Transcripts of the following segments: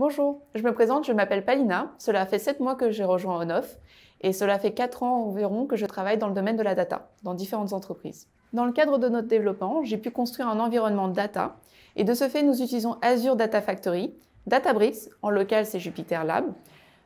Bonjour, je me présente, je m'appelle Palina. Cela fait 7 mois que j'ai rejoint ONOF et cela fait 4 ans environ que je travaille dans le domaine de la data, dans différentes entreprises. Dans le cadre de notre développement, j'ai pu construire un environnement data et de ce fait, nous utilisons Azure Data Factory, Databricks, en local c'est Jupyter Lab.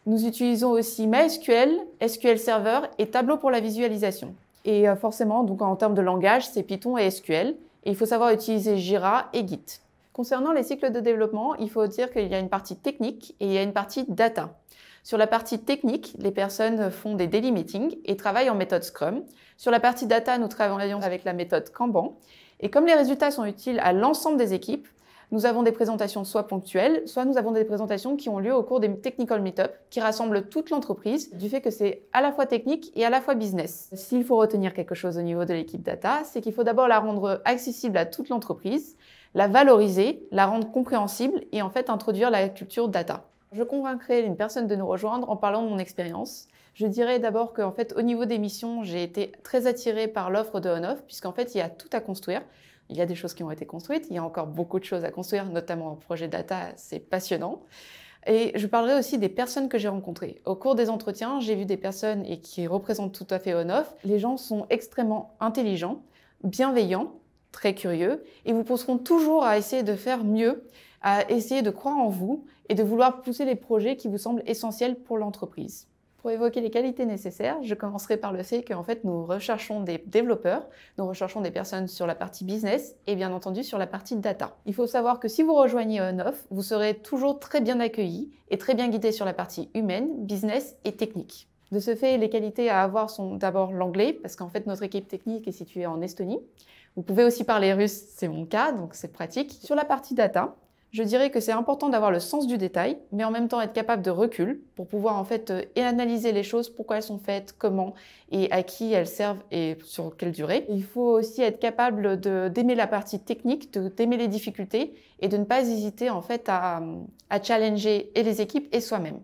Nous utilisons aussi MySQL, SQL Server et Tableau pour la visualisation. Et euh, forcément, donc en termes de langage, c'est Python et SQL. Et il faut savoir utiliser Jira et Git. Concernant les cycles de développement, il faut dire qu'il y a une partie technique et il y a une partie data. Sur la partie technique, les personnes font des daily meetings et travaillent en méthode Scrum. Sur la partie data, nous travaillons avec la méthode Kanban. Et comme les résultats sont utiles à l'ensemble des équipes, nous avons des présentations soit ponctuelles, soit nous avons des présentations qui ont lieu au cours des technical meetups, qui rassemblent toute l'entreprise, du fait que c'est à la fois technique et à la fois business. S'il faut retenir quelque chose au niveau de l'équipe data, c'est qu'il faut d'abord la rendre accessible à toute l'entreprise, la valoriser, la rendre compréhensible et en fait introduire la culture data. Je convaincrai une personne de nous rejoindre en parlant de mon expérience. Je dirais d'abord qu'en fait, au niveau des missions, j'ai été très attirée par l'offre de OnOff, puisqu'en fait, il y a tout à construire. Il y a des choses qui ont été construites, il y a encore beaucoup de choses à construire, notamment en projet data, c'est passionnant. Et je parlerai aussi des personnes que j'ai rencontrées. Au cours des entretiens, j'ai vu des personnes et qui représentent tout à fait on Les gens sont extrêmement intelligents, bienveillants très curieux et vous pousseront toujours à essayer de faire mieux, à essayer de croire en vous et de vouloir pousser les projets qui vous semblent essentiels pour l'entreprise. Pour évoquer les qualités nécessaires, je commencerai par le fait qu'en fait, nous recherchons des développeurs, nous recherchons des personnes sur la partie business et bien entendu sur la partie data. Il faut savoir que si vous rejoignez off, vous serez toujours très bien accueilli et très bien guidé sur la partie humaine, business et technique. De ce fait, les qualités à avoir sont d'abord l'anglais, parce qu'en fait, notre équipe technique est située en Estonie. Vous pouvez aussi parler russe, c'est mon cas, donc c'est pratique. Sur la partie data, je dirais que c'est important d'avoir le sens du détail, mais en même temps être capable de recul pour pouvoir en fait euh, analyser les choses, pourquoi elles sont faites, comment et à qui elles servent et sur quelle durée. Il faut aussi être capable d'aimer la partie technique, d'aimer les difficultés et de ne pas hésiter en fait à, challenger et les équipes et soi-même.